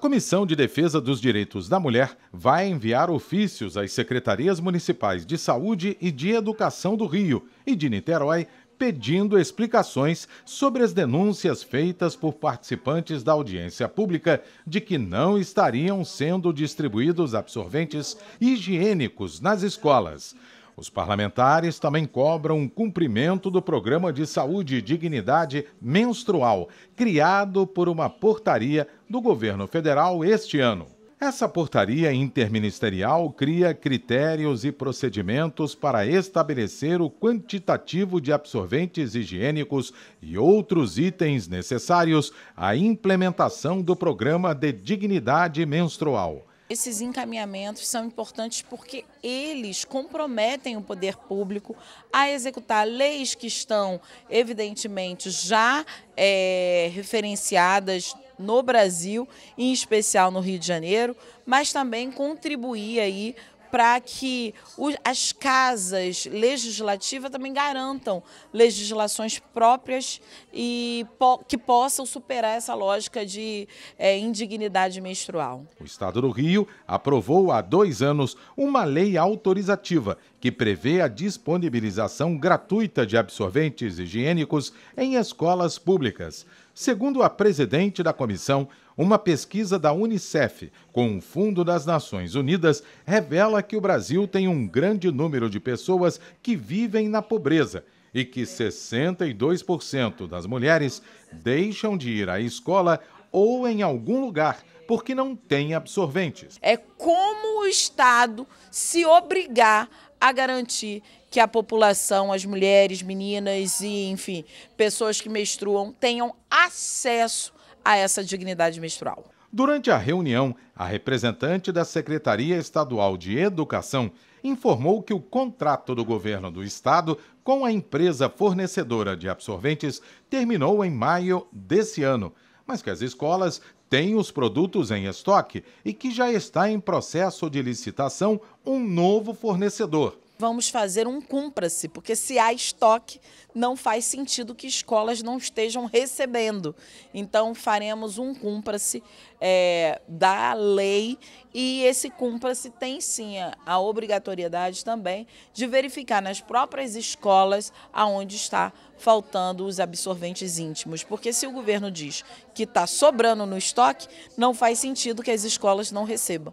Comissão de Defesa dos Direitos da Mulher vai enviar ofícios às secretarias municipais de Saúde e de Educação do Rio e de Niterói pedindo explicações sobre as denúncias feitas por participantes da audiência pública de que não estariam sendo distribuídos absorventes higiênicos nas escolas. Os parlamentares também cobram o cumprimento do Programa de Saúde e Dignidade Menstrual, criado por uma portaria do governo federal este ano. Essa portaria interministerial cria critérios e procedimentos para estabelecer o quantitativo de absorventes higiênicos e outros itens necessários à implementação do Programa de Dignidade Menstrual esses encaminhamentos são importantes porque eles comprometem o poder público a executar leis que estão, evidentemente, já é, referenciadas no Brasil, em especial no Rio de Janeiro, mas também contribuir aí para que as casas legislativas também garantam legislações próprias e que possam superar essa lógica de é, indignidade menstrual. O Estado do Rio aprovou há dois anos uma lei autorizativa que prevê a disponibilização gratuita de absorventes higiênicos em escolas públicas. Segundo a presidente da comissão, uma pesquisa da Unicef com o Fundo das Nações Unidas revela que o Brasil tem um grande número de pessoas que vivem na pobreza e que 62% das mulheres deixam de ir à escola ou em algum lugar porque não tem absorventes. É como o Estado se obrigar a garantir que a população, as mulheres, meninas e, enfim, pessoas que menstruam tenham acesso a essa dignidade menstrual. Durante a reunião, a representante da Secretaria Estadual de Educação informou que o contrato do governo do estado com a empresa fornecedora de absorventes terminou em maio desse ano, mas que as escolas tem os produtos em estoque e que já está em processo de licitação um novo fornecedor vamos fazer um cumpra-se, porque se há estoque, não faz sentido que escolas não estejam recebendo. Então, faremos um cumpra-se é, da lei e esse cumpra-se tem sim a obrigatoriedade também de verificar nas próprias escolas aonde está faltando os absorventes íntimos. Porque se o governo diz que está sobrando no estoque, não faz sentido que as escolas não recebam.